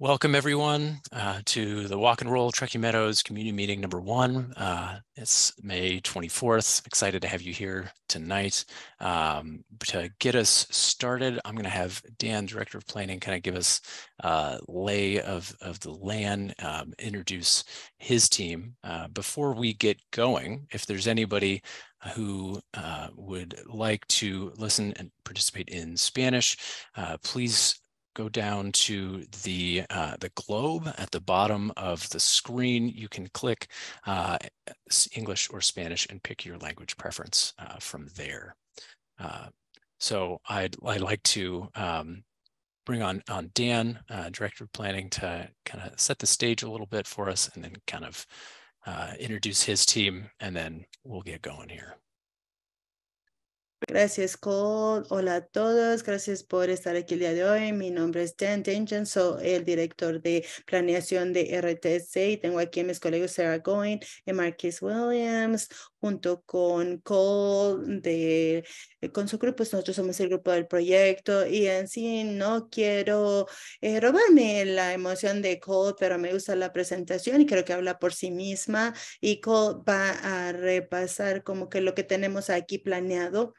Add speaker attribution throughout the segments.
Speaker 1: Welcome everyone uh, to the Walk and Roll Truckee Meadows community meeting number one. Uh, it's May 24th. Excited to have you here tonight. Um, to get us started, I'm going to have Dan, Director of Planning, kind of give us a uh, lay of, of the land, um, introduce his team. Uh, before we get going, if there's anybody uh, who uh, would like to listen and participate in Spanish, uh, please go down to the, uh, the globe at the bottom of the screen. You can click uh, English or Spanish and pick your language preference uh, from there. Uh, so I'd, I'd like to um, bring on, on Dan, uh, Director of Planning, to kind of set the stage a little bit for us and then kind of introduce his team, and then we'll get going here.
Speaker 2: Gracias, Cole. Hola a todos. Gracias por estar aquí el día de hoy. Mi nombre es Dan Dingen, soy el director de planeación de RTC y tengo aquí a mis colegas Sarah Goin y Marquis Williams junto con Cole de, eh, con su grupo. Nosotros somos el grupo del proyecto y en sí no quiero eh, robarme la emoción de Cole, pero me gusta la presentación y creo que habla por sí misma y Cole va a repasar como que lo que tenemos aquí planeado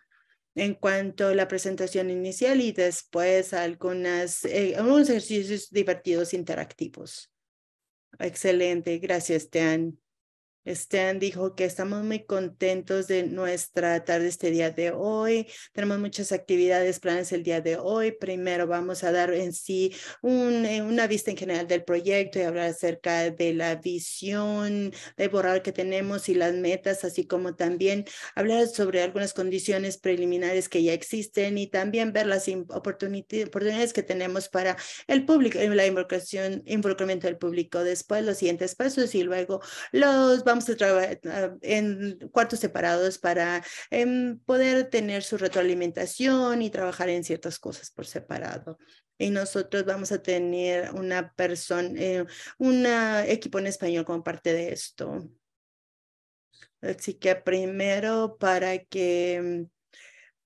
Speaker 2: en cuanto a la presentación inicial y después algunas, eh, algunos ejercicios divertidos interactivos. Excelente, gracias, Dan. Stan dijo que estamos muy contentos de nuestra tarde este día de hoy. Tenemos muchas actividades, planes el día de hoy. Primero vamos a dar en sí eh, una vista en general del proyecto y hablar acerca de la visión de borrar que tenemos y las metas, así como también hablar sobre algunas condiciones preliminares que ya existen y también ver las oportunidades que tenemos para el público, la involucración, involucramiento del público. Después los siguientes pasos y luego los vamos a trabajar eh, en cuartos separados para em, poder tener su retroalimentación y trabajar en ciertas cosas por separado y nosotros vamos a tener una persona, eh, un equipo en español como parte de esto. Así que primero para que em,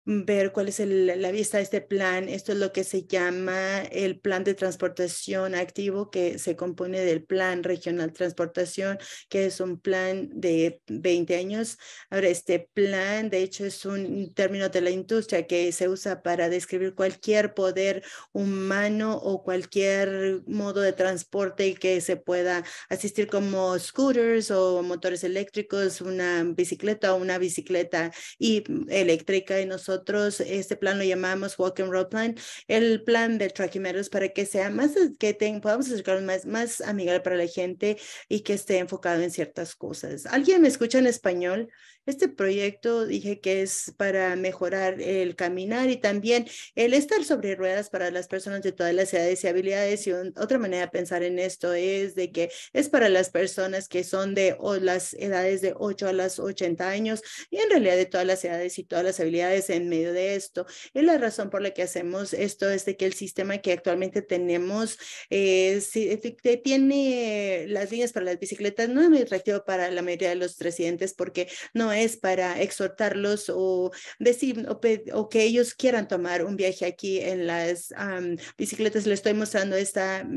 Speaker 2: ver cuál es la vista de este plan. Esto es lo que se llama el plan de transportación activo, que se compone del plan regional transportación, que es un plan de 20 años. Ahora, este plan, de hecho, es un término de la industria que se usa para describir cualquier poder humano o cualquier modo de transporte que se pueda asistir como scooters o motores eléctricos, una bicicleta o una bicicleta y eléctrica. Y nosotros nosotros este plan lo llamamos Walk and Road Plan, el plan de Traquimeros para que sea más, que podamos más, más amigable para la gente y que esté enfocado en ciertas cosas. ¿Alguien me escucha en español? Este proyecto dije que es para mejorar el caminar y también el estar sobre ruedas para las personas de todas las edades y habilidades. Y otra manera de pensar en esto es de que es para las personas que son de o las edades de 8 a las 80 años y en realidad de todas las edades y todas las habilidades en medio de esto. Y la razón por la que hacemos esto es de que el sistema que actualmente tenemos eh, eh, tiene las líneas para las bicicletas, no es muy atractivo para la mayoría de los residentes porque no es para exhortarlos o decir o, que ellos quieran tomar un viaje aquí en las bicicletas. Les estoy mostrando esta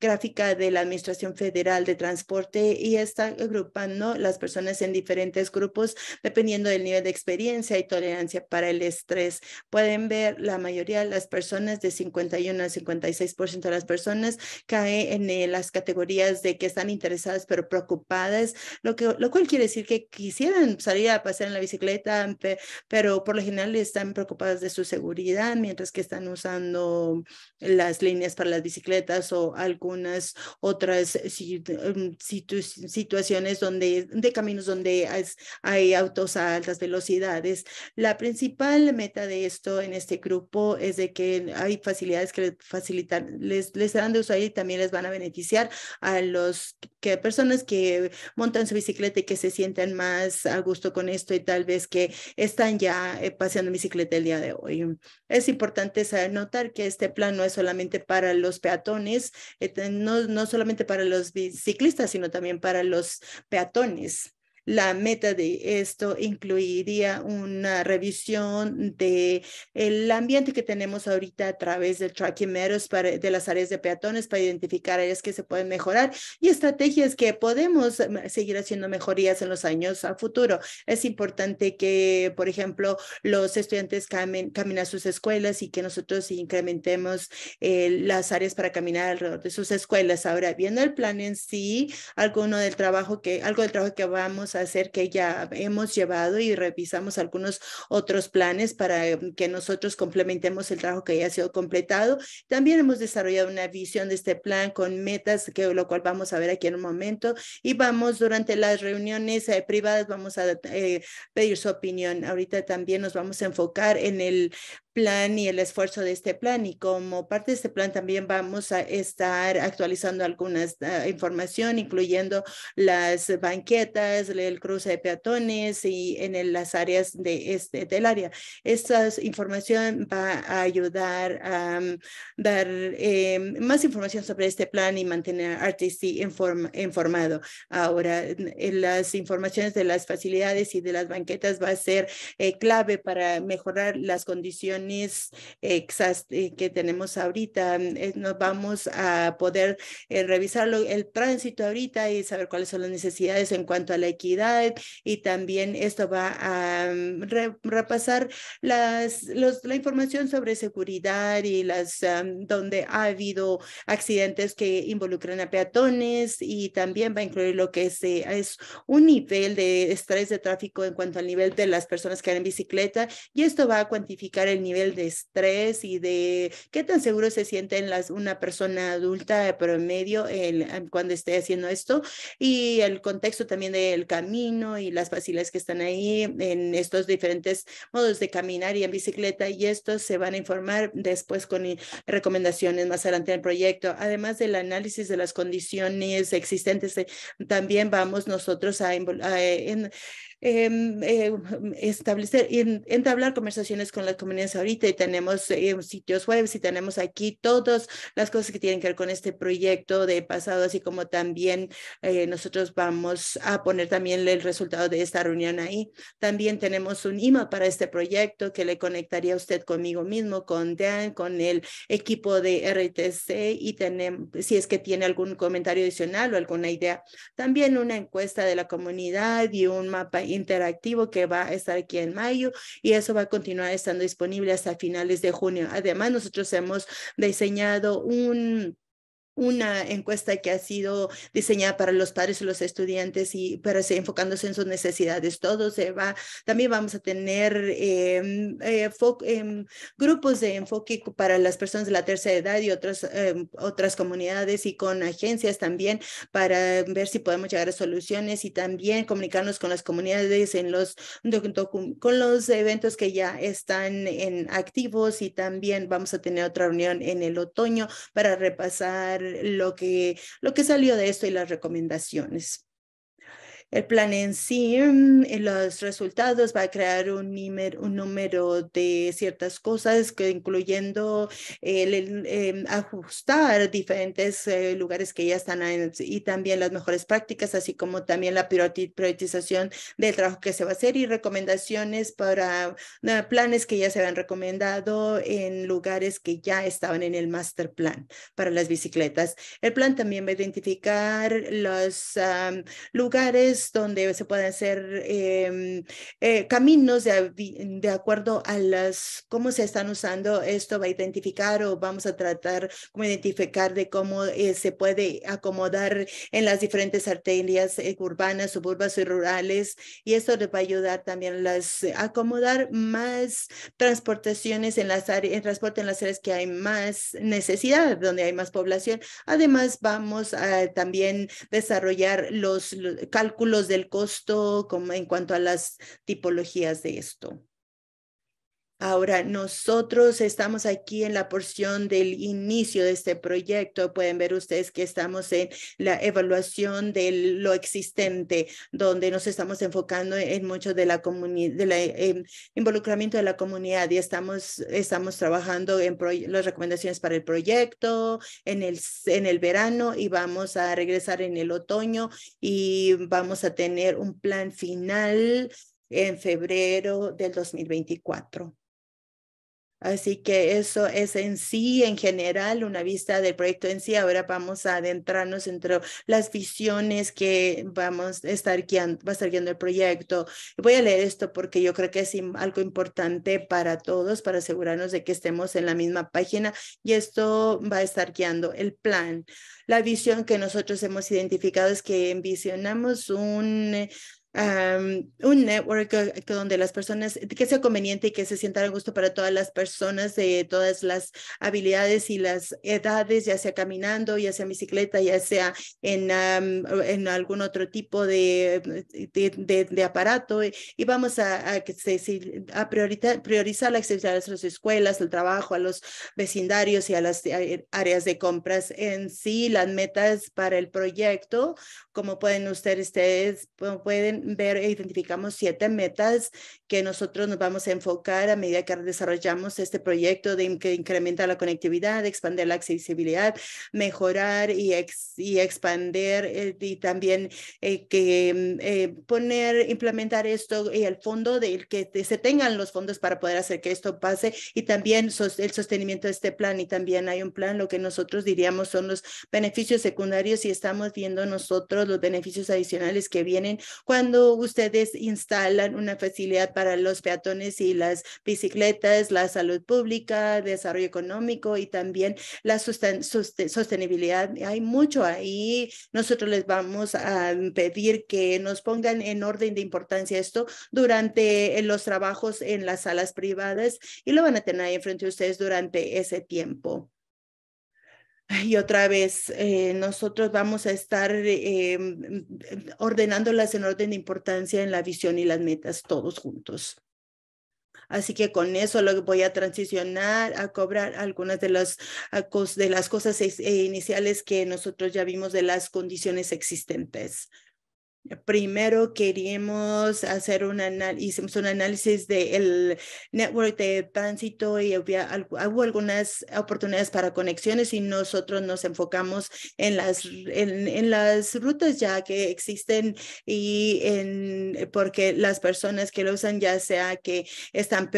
Speaker 2: gráfica de la Administración Federal de Transporte y está agrupando las personas en diferentes grupos dependiendo del nivel de experiencia y tolerancia para el estrés. Pueden ver la mayoría de las personas, de 51 a 56% de las personas, cae en eh, las categorías de que están interesadas pero preocupadas, lo, que, lo cual quiere decir que quisieran a pasear en la bicicleta, pero por lo general están preocupadas de su seguridad, mientras que están usando las líneas para las bicicletas o algunas otras em, situaciones donde, de caminos donde hay autos a altas velocidades. La principal meta de esto en este grupo es de que hay facilidades que les facilitan, les, les de uso y también les van a beneficiar a los que personas que montan su bicicleta y que se sientan más a gusto con esto y tal vez que están ya eh, paseando en bicicleta el día de hoy. Es importante saber notar que este plan no es solamente para los peatones, eh, no, solamente para los biciclistas sino también para los peatones. La meta de esto incluiría una revisión de el ambiente que tenemos ahorita a través del tracking metros para, de las áreas de peatones para identificar áreas que se pueden mejorar y estrategias que podemos eh, seguir haciendo mejorías en los años a futuro. Es importante que, por ejemplo, los estudiantes caminen a sus escuelas y que nosotros incrementemos eh, las áreas para caminar alrededor de sus escuelas. Ahora, viendo el plan en sí, alguno del trabajo que, algo del trabajo que vamos hacer que ya hemos llevado y revisamos algunos otros planes para em, que nosotros complementemos el trabajo que ya ha sido completado. También hemos desarrollado una visión de este plan con metas, que lo cual vamos a ver aquí en un momento. Y vamos durante las reuniones eh, privadas, vamos a eh, pedir su opinión. Ahorita también nos vamos a enfocar en el plan y el esfuerzo de este plan. Y como parte de este plan también vamos a estar actualizando algunas ah, información, incluyendo las banquetas, el cruce de peatones y en las áreas de este, del área. Esta información va a ayudar a mm, dar eh, más información sobre este plan y mantener a RTC informado. Ahora, eh, las informaciones de las facilidades y de las banquetas va a ser eh, clave para mejorar las condiciones que tenemos ahorita. Eh, nos vamos a poder eh, revisar el tránsito ahorita y saber cuáles son las necesidades en cuanto a la equidad y también esto va a mm, repasar las, la información sobre seguridad y las donde ha habido accidentes que involucran a peatones y también va a incluir lo que es, es un nivel de estrés de tráfico en cuanto al nivel de las personas que van en bicicleta y esto va a cuantificar el nivel de estrés y de qué tan seguro se siente en las, una persona adulta promedio cuando esté haciendo esto y el contexto también del camino y las facilidades que están ahí en estos diferentes modos de caminar y en bicicleta y estos se van a informar después con recomendaciones más adelante del proyecto. Además del análisis de las condiciones existentes, eh, también vamos nosotros a, Em, eh, um, establecer, y entablar conversaciones con las comunidades ahorita y tenemos eh, sitios web y tenemos aquí todas las cosas que tienen que ver con este proyecto de pasado, así como también eh, nosotros vamos a poner también el resultado de esta reunión ahí. También tenemos un IMA para este proyecto que le conectaría usted conmigo mismo, con Dan, con el equipo de RTC y tenemos, si es que tiene algún comentario adicional o alguna idea, también una encuesta de la comunidad y un mapa interactivo que va a estar aquí en mayo y eso va a continuar estando disponible hasta finales de junio. Además, nosotros hemos diseñado un una encuesta que ha sido diseñada para los padres y los estudiantes y pero se enfocándose en sus necesidades. Todo se va, también vamos a tener em, eh, em, grupos de enfoque para las personas de la tercera edad y otras, em, otras comunidades y con agencias también para ver si podemos llegar a soluciones y también comunicarnos con las comunidades en los con los eventos que ya están en activos y también vamos a tener otra reunión en el otoño para repasar lo que, lo que salió de esto y las recomendaciones. El plan en sí, mm, los resultados, va a crear un, número, de ciertas cosas, que incluyendo el, em, ajustar diferentes eh, lugares que ya están y también las mejores prácticas, así como también la priorización del trabajo que se va a hacer y recomendaciones para eh, planes que ya se han recomendado en lugares que ya estaban en el master plan para las bicicletas. El plan también va a identificar los lugares donde se pueden hacer em, eh, caminos de, acuerdo a las, cómo se están usando esto, va a identificar o vamos a tratar como identificar de cómo eh, se puede acomodar en las diferentes arterias eh, urbanas, suburbanas y rurales. Y esto les va a ayudar también a las, acomodar más transportaciones en las áreas, transporte en las áreas que hay más necesidad, donde hay más población. Además, vamos a también desarrollar los cálculos del costo como en cuanto a las tipologías de esto. Ahora, nosotros estamos aquí en la porción del inicio de este proyecto. Pueden ver ustedes que estamos en la evaluación de lo existente, donde nos estamos enfocando en mucho de la del em, involucramiento de la comunidad y estamos, estamos trabajando en las recomendaciones para el proyecto en el, en el verano y vamos a regresar en el otoño y vamos a tener un plan final en febrero del 2024. Así que eso es en sí, en general, una vista del proyecto en sí. Ahora vamos a adentrarnos entre las visiones que vamos a estar guiando, va a estar guiando el proyecto. Voy a leer esto porque yo creo que es algo importante para todos, para asegurarnos de que estemos en la misma página y esto va a estar guiando el plan. La visión que nosotros hemos identificado es que envisionamos un un network eh, donde las personas, que sea conveniente y que se sienta a gusto para todas las personas de todas las habilidades y las edades, ya sea caminando, ya sea bicicleta, ya sea en, en algún otro tipo de, de, aparato. Y vamos a, a, a priorizar, la accesibilidad a las escuelas, el trabajo, a los vecindarios y a las eh, áreas de compras en sí, las metas para el proyecto, como pueden ustedes, ustedes pueden ver e identificamos siete metas que nosotros nos vamos a enfocar a medida que desarrollamos este proyecto de que incrementa la conectividad, expandir la accesibilidad, mejorar y, y expandir eh, y también eh, que mm, eh, poner, implementar esto y el fondo del que se tengan los fondos para poder hacer que esto pase y también el sostenimiento de este plan y también hay un plan, lo que nosotros diríamos son los beneficios secundarios y estamos viendo nosotros los beneficios adicionales que vienen cuando ustedes instalan una facilidad para los peatones y las bicicletas, la salud pública, desarrollo económico y también la sostenibilidad, hay mucho ahí. Nosotros les vamos a pedir que nos pongan en orden de importancia esto durante eh, los trabajos en las salas privadas y lo van a tener ahí enfrente de ustedes durante ese tiempo y otra vez eh, nosotros vamos a estar eh, mm, mm, ordenándolas en orden de importancia en la visión y las metas todos juntos. Así que con eso lo voy a transicionar a cobrar algunas de las, ah, de las cosas eh, iniciales que nosotros ya vimos de las condiciones existentes. Primero queríamos hacer un análisis, un análisis del network de tránsito y había, hubo algunas oportunidades para conexiones y nosotros nos enfocamos en las, en, las rutas ya que existen y porque las personas que lo usan ya sea que están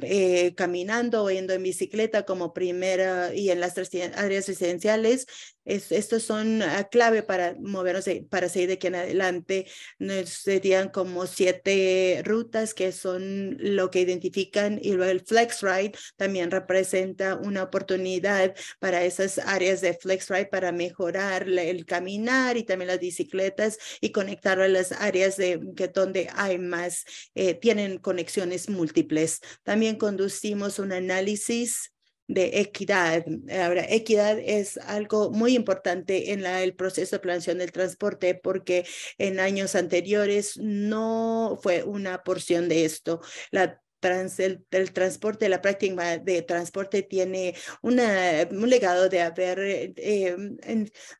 Speaker 2: eh, caminando o yendo en bicicleta como primera y en las áreas residenciales estos son ah, clave para movernos para seguir de aquí en adelante. Nos serían como siete rutas que son lo que identifican y luego el Flex Ride también representa una oportunidad para esas áreas de Flex Ride para mejorar el caminar y también las bicicletas y conectar a las áreas de, que donde hay más, eh, tienen conexiones múltiples. También conducimos un análisis de equidad. Ahora, equidad es algo muy importante en la, el proceso de planificación del transporte porque en años anteriores no fue una porción de esto. La trans, el, transporte, la práctica de transporte tiene una, un legado de haber, eh,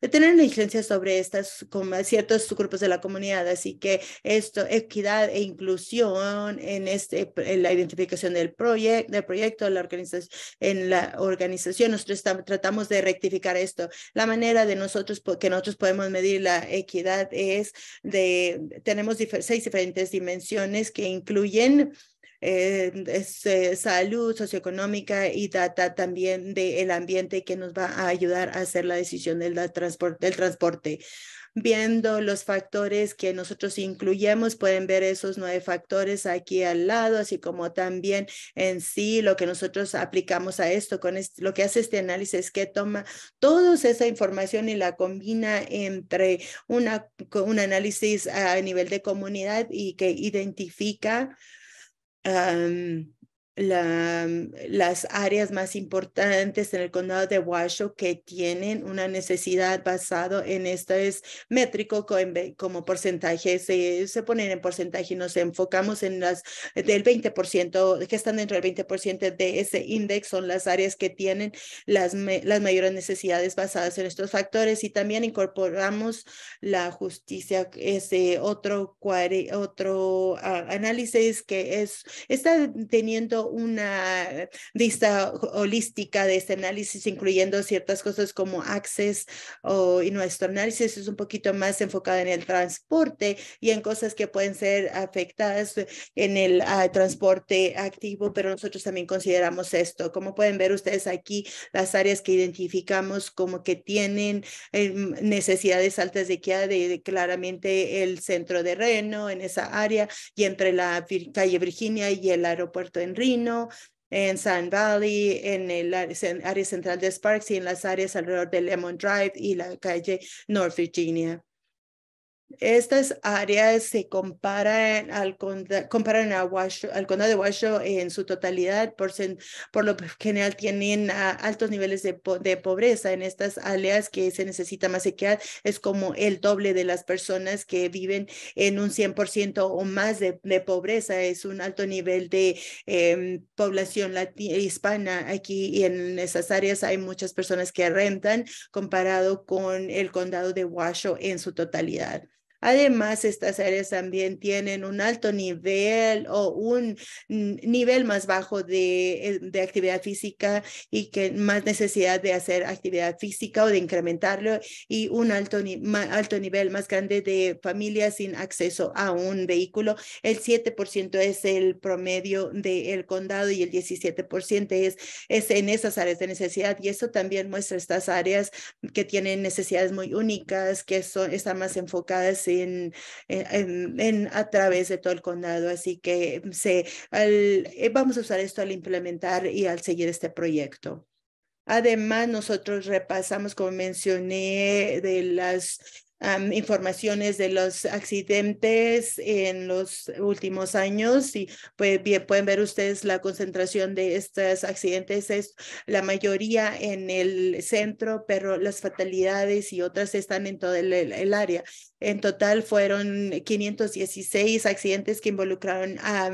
Speaker 2: de tener una influencia sobre estas, como ciertos grupos de la comunidad. Así que esto, equidad e inclusión en, este, la identificación del, del proyecto, la organización, en la organización, nosotros tratamos de rectificar esto. La manera de nosotros, que nosotros podemos medir la equidad es de, tenemos seis diferentes dimensiones que incluyen este, salud socioeconómica y data también del ambiente que nos va a ayudar a hacer la decisión del, transporte, del transporte. Viendo los factores que nosotros incluyemos, pueden ver esos nueve factores aquí al lado, así como también en sí lo que nosotros aplicamos a esto. Con lo que hace este análisis es que toma toda esa información y la combina entre una, un análisis a nivel de comunidad y que identifica um, la, mm, las áreas más importantes en el condado de Washoe que tienen una necesidad basado en esto es métrico como porcentaje, se, se ponen en porcentaje y nos enfocamos en las del 20%, que están dentro del 20% de ese índice, son las áreas que tienen las, las mayores necesidades basadas en estos factores y también incorporamos la justicia, ese otro, otro ah, análisis que es, está teniendo una vista holística de este análisis, incluyendo ciertas cosas como Access y nuestro análisis es un poquito más enfocado en el transporte y en cosas que pueden ser afectadas en el ah, transporte activo, pero nosotros también consideramos esto. Como pueden ver ustedes aquí, las áreas que identificamos como que tienen em, necesidades altas de queda de, claramente el centro de Reno en esa área y entre la calle Virginia y el aeropuerto en Río en San Valley, en el área central de Sparks y en las áreas alrededor de Lemon Drive y la calle North Virginia. Estas áreas se comparan al, comparan a al condado de Washoe en su totalidad, por, lo general tienen altos niveles de, pobreza. En estas áreas que se necesita más sequedad es como el doble de las personas que viven en un 100% o más de, pobreza. Es un alto nivel de em, población hispana aquí y en esas áreas hay muchas personas que rentan comparado con el condado de Washoe en su totalidad. Además, estas áreas también tienen un alto nivel o un nivel más bajo de, eh, de actividad física y que más necesidad de hacer actividad física o de incrementarlo y un alto, alto nivel más grande de familias sin acceso a un vehículo. El 7% es el promedio del el condado y el 17% es, es en esas áreas de necesidad y eso también muestra estas áreas que tienen necesidades muy únicas, que son, están más enfocadas en, a través de todo el condado. Así que se, eh, vamos a usar esto al implementar y al seguir este proyecto. Además, nosotros repasamos, como mencioné, de las informaciones de los accidentes en los últimos años y pues, pueden ver ustedes la concentración de estos accidentes es la mayoría en el centro, pero las fatalidades y otras están en todo el, área. En total fueron 516 accidentes que involucraron a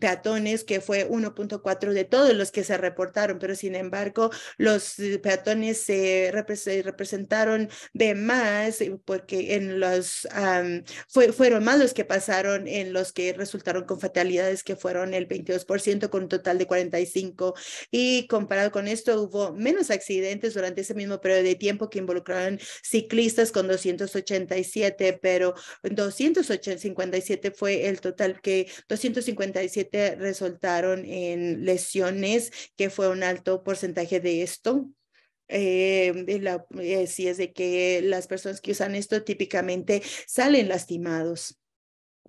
Speaker 2: peatones, que fue 1.4 de todos los que se reportaron, pero sin embargo los eh, peatones se representaron de más eh, porque en los, fueron más los que pasaron en los que resultaron con fatalidades, que fueron el 22% con un total de 45. Y comparado con esto, hubo menos accidentes durante ese mismo periodo de tiempo que involucraron ciclistas con 287, pero 257 fue el total que 257 resultaron en lesiones, que fue un alto porcentaje de esto. Eh, la, eh, si es de que las personas que usan esto típicamente salen lastimados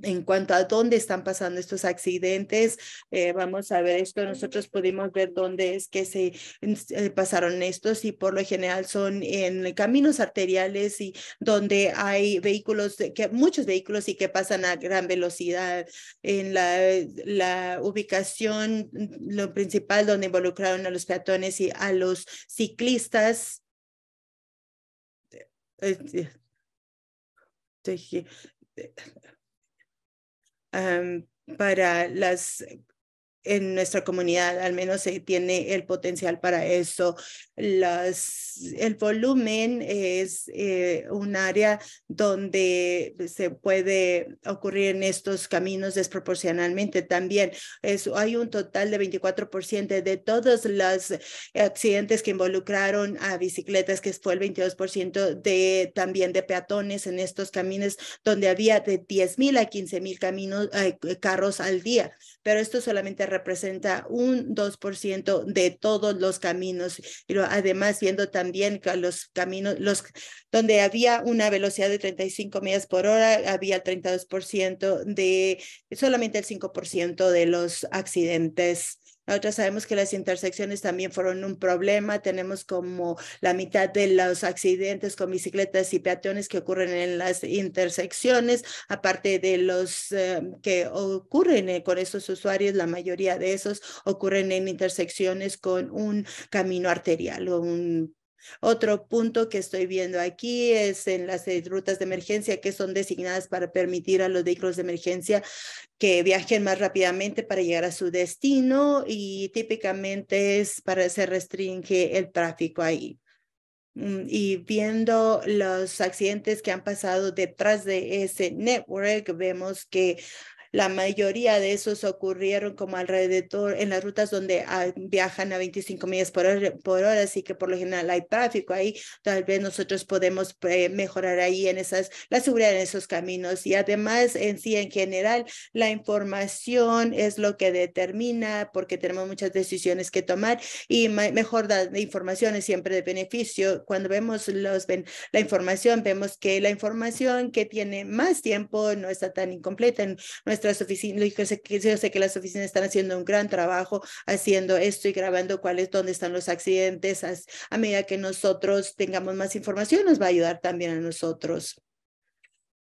Speaker 2: en cuanto a dónde están pasando estos accidentes. Eh, vamos a ver esto. Nosotros pudimos ver dónde es que se eh, pasaron estos y por lo general son en caminos arteriales y donde hay vehículos, que muchos vehículos y que pasan a gran velocidad. En la, ubicación, mm, lo principal donde involucraron a los peatones y a los ciclistas. Eh, para las en nuestra comunidad al menos se tiene el potencial para eso. Las, el volumen es eh, un área donde se puede ocurrir en estos caminos desproporcionalmente también. Es, hay un total de 24% de todos los accidentes que involucraron a bicicletas, que fue el 22% de, también de peatones en estos caminos, donde había de 10.000 a 15.000 mil caminos, eh, carros al día. Pero esto solamente representa un 2% de todos los caminos. Pero además, viendo también que los caminos, los donde había una velocidad de 35 millas por hora, había el 32% de, solamente el 5% de los accidentes nosotros sabemos que las intersecciones también fueron un problema. Tenemos como la mitad de los accidentes con bicicletas y peatones que ocurren en las intersecciones, aparte de los eh, que ocurren eh, con esos usuarios, la mayoría de esos ocurren en intersecciones con un camino arterial o un otro punto que estoy viendo aquí es en las eh, rutas de emergencia que son designadas para permitir a los vehículos de emergencia que viajen más rápidamente para llegar a su destino y típicamente es para se restringe el tráfico ahí mm, y viendo los accidentes que han pasado detrás de ese network, vemos que la mayoría de esos ocurrieron como alrededor en las rutas donde ah, viajan a 25 millas por hora, así que por lo general hay tráfico ahí. Tal vez nosotros podemos eh, mejorar ahí en esas, la seguridad en esos caminos. Y además, en sí, en general, la información es lo que determina porque tenemos muchas decisiones que tomar y mejor la información es siempre de beneficio. Cuando vemos los, ven, la información, vemos que la información que tiene más tiempo no está tan incompleta, en las oficinas, yo sé, que, sé que las oficinas están haciendo un gran trabajo haciendo esto y grabando cuáles, dónde están los accidentes. a medida que nosotros tengamos más información, nos va a ayudar también a nosotros.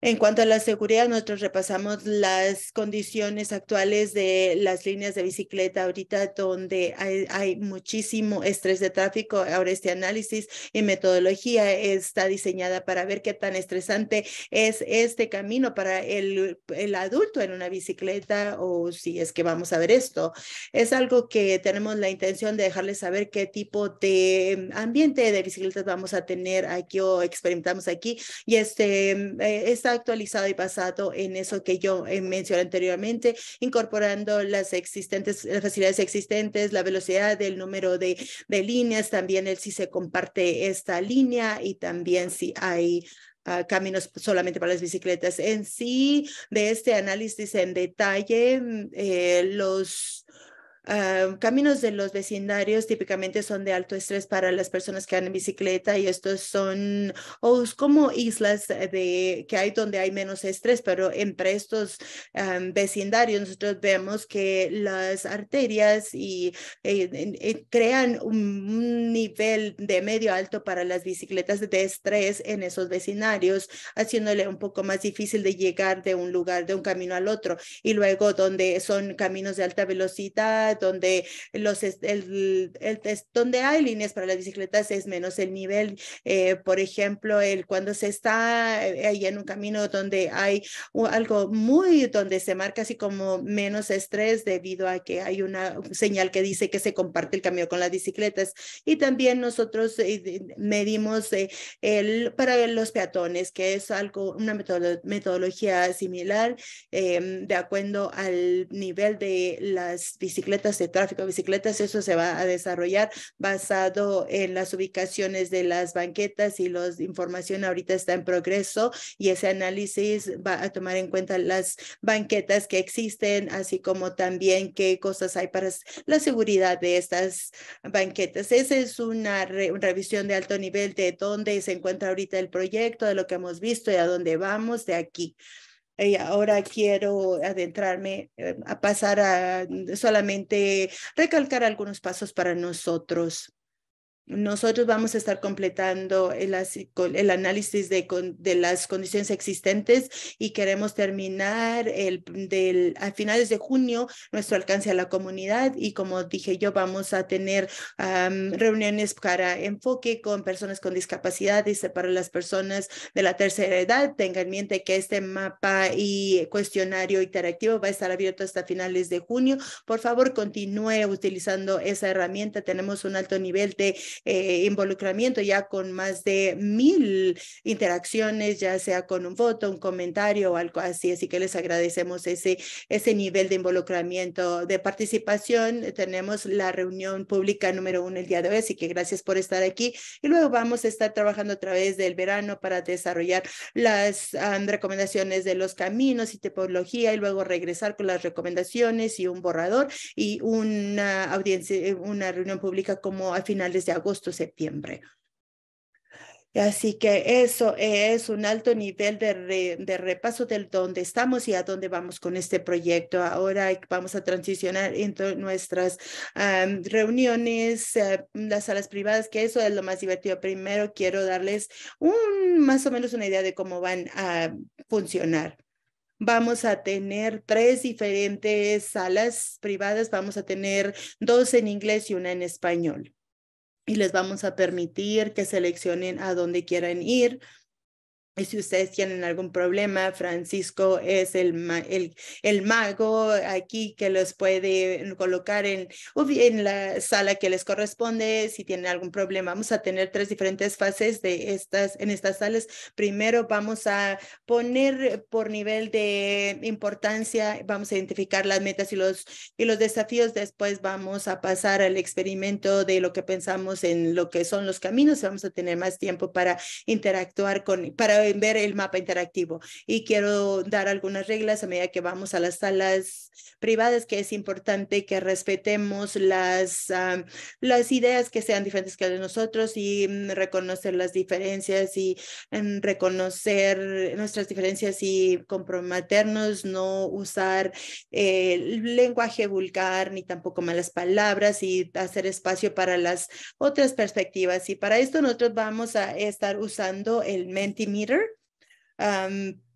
Speaker 2: En cuanto a la seguridad, nosotros repasamos las condiciones actuales de las líneas de bicicleta ahorita donde hay, muchísimo estrés de tráfico. Ahora este análisis y metodología está diseñada para ver qué tan estresante es este camino para el, el adulto en una bicicleta o si es que vamos a ver esto. Es algo que tenemos la intención de dejarles saber qué tipo de ambiente de bicicletas vamos a tener aquí o experimentamos aquí y este, eh, esta actualizado y basado en eso que yo eh, mencioné anteriormente, incorporando las existentes, las facilidades existentes, la velocidad, el número de, líneas, también el si se comparte esta línea y también si hay ah, caminos solamente para las bicicletas. En sí, de este análisis en detalle, mm, eh, los Ah, caminos de los vecindarios típicamente son de alto estrés para las personas que andan en bicicleta y estos son como islas eh, de, que hay donde hay menos estrés, pero entre estos ah, vecindarios nosotros vemos que las arterias y, eh, eh, crean un nivel de medio alto para las bicicletas de estrés en esos vecindarios haciéndole un poco más difícil de llegar de un lugar, de un camino al otro. Y luego donde son caminos de alta velocidad, donde, los, el, donde hay líneas para las bicicletas es menos el nivel. Eh, por ejemplo, el, cuando se está eh, ahí en un camino donde hay algo muy, donde se marca así como menos estrés debido a que hay una señal que dice que se comparte el camino con las bicicletas. Y también nosotros eh, medimos el, para los peatones, que es algo, una metodología similar em, de acuerdo al nivel de las bicicletas de tráfico de bicicletas, eso se va a desarrollar basado en las ubicaciones de las banquetas y la información ahorita está en progreso y ese análisis va a tomar en cuenta las banquetas que existen, así como también qué cosas hay para la seguridad de estas banquetas. Esa es una revisión de alto nivel de dónde se encuentra ahorita el proyecto, de lo que hemos visto y a dónde vamos de aquí y eh, ahora quiero adentrarme eh, a pasar a solamente recalcar algunos pasos para nosotros. Nosotros vamos a estar completando el, análisis de, las condiciones existentes y queremos terminar el, del, a finales de junio nuestro alcance a la comunidad y como dije yo, vamos a tener reuniones para enfoque con personas con discapacidad y para las personas de la tercera edad. tengan en mente que este mapa y cuestionario interactivo va a estar abierto hasta finales de junio. Por favor, continúe utilizando esa herramienta. Tenemos un alto nivel de eh, involucramiento ya con más de mil interacciones, ya sea con un voto, un comentario o algo así. Así que les agradecemos ese, ese nivel de involucramiento, de participación. Tenemos la reunión pública número uno el día de hoy, así que gracias por estar aquí. Y luego vamos a estar trabajando a través del verano para desarrollar las ah, recomendaciones de los caminos y tipología y luego regresar con las recomendaciones y un borrador y una audiencia, una reunión pública como a finales de agosto agosto, septiembre. Así que eso es un alto nivel de, de repaso del dónde estamos y a dónde vamos con este proyecto. Ahora vamos a transicionar entre nuestras reuniones, eh, las salas privadas, que eso es lo más divertido. Primero quiero darles un, más o menos una idea de cómo van a funcionar vamos a tener tres diferentes salas privadas, vamos a tener dos en inglés y una en español y les vamos a permitir que seleccionen a dónde quieran ir, y si ustedes tienen algún problema, Francisco es el, el, el, mago aquí que los puede colocar en, en la sala que les corresponde. Si tienen algún problema, vamos a tener tres diferentes fases de estas, en estas salas. Primero vamos a poner por nivel de importancia, vamos a identificar las metas y los, y los desafíos. Después vamos a pasar al experimento de lo que pensamos en lo que son los caminos. Vamos a tener más tiempo para interactuar con, para ver el mapa interactivo. Y quiero dar algunas reglas a medida que vamos a las salas privadas, que es importante que respetemos las, las ideas que sean diferentes que las de nosotros y mm, reconocer las diferencias y em, reconocer nuestras diferencias y comprometernos, no usar el eh, lenguaje vulgar ni tampoco malas palabras y hacer espacio para las otras perspectivas. Y para esto nosotros vamos a estar usando el Mentimeter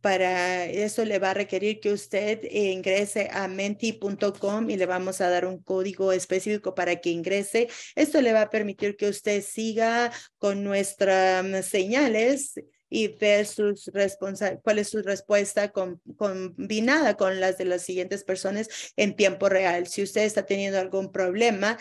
Speaker 2: para eso le va a requerir que usted ingrese a menti.com y le vamos a dar un código específico para que ingrese. Esto le va a permitir que usted siga con nuestras mm, señales y ver sus cuál es su respuesta combinada con las de las siguientes personas en tiempo real. Si usted está teniendo algún problema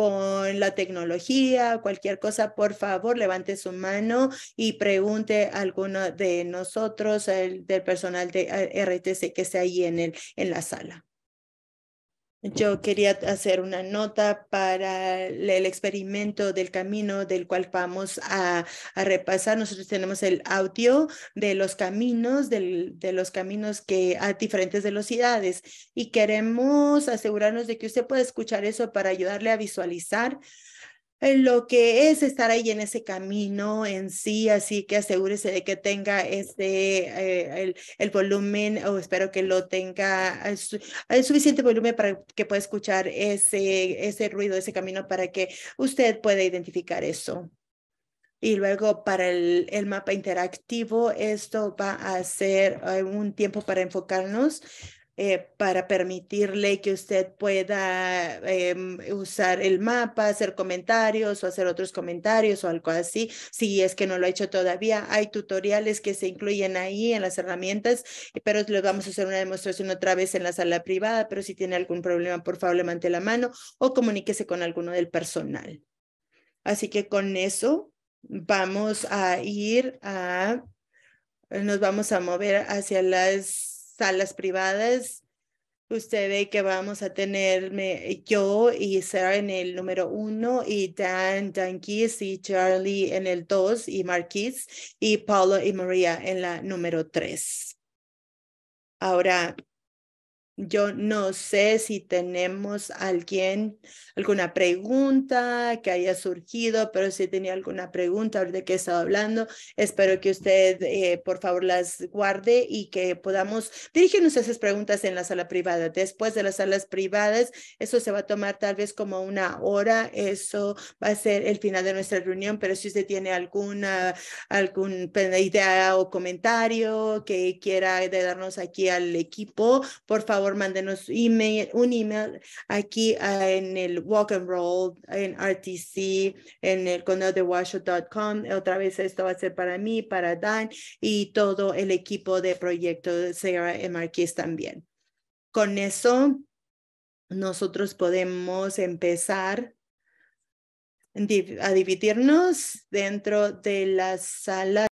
Speaker 2: con la tecnología, cualquier cosa, por favor, levante su mano y pregunte a alguno de nosotros, del personal de eh, RTC que esté ahí en, el, en la sala. Yo quería hacer una nota para el experimento del camino del cual vamos a, a repasar. Nosotros tenemos el audio de los caminos, de los caminos que a diferentes velocidades y queremos asegurarnos de que usted pueda escuchar eso para ayudarle a visualizar lo que es estar ahí en ese camino en sí, así que asegúrese de que tenga este, eh, el, el, volumen o espero que lo tenga eh, el, suficiente volumen para que pueda escuchar ese, ese ruido, ese camino para que usted pueda identificar eso. Y luego para el, el, mapa interactivo, esto va a ser eh, un tiempo para enfocarnos eh, para permitirle que usted pueda em, usar el mapa, hacer comentarios o hacer otros comentarios o algo así. Si es que no lo ha hecho todavía, hay tutoriales que se incluyen ahí en las herramientas, pero les vamos a hacer una demostración otra vez en la sala privada, pero si tiene algún problema, por favor, levante la mano o comuníquese con alguno del personal. Así que con eso vamos a ir a, nos vamos a mover hacia las salas privadas. Usted ve que vamos a tener yo y Sarah en el número uno y Dan, Dan y Charlie en el dos y Marquis y Paulo y María en la número tres. Ahora, yo no sé si tenemos alguien, alguna pregunta que haya surgido, pero si tenía alguna pregunta de que he estado hablando, espero que usted, eh, por favor, las guarde y que podamos dirigirnos esas preguntas en la sala privada. Después de las salas privadas, eso se va a tomar tal vez como una hora. Eso va a ser el final de nuestra reunión, pero si usted tiene alguna, alguna idea o comentario que quiera darnos aquí al equipo, por favor, mándenos email, un email aquí ah, en el Walk and Roll, en RTC, en el condado de Washoe.com. Otra vez esto va a ser para mí, para Dan y todo el equipo de proyecto de Sarah y también. Con eso, nosotros podemos empezar a dividirnos dentro de la sala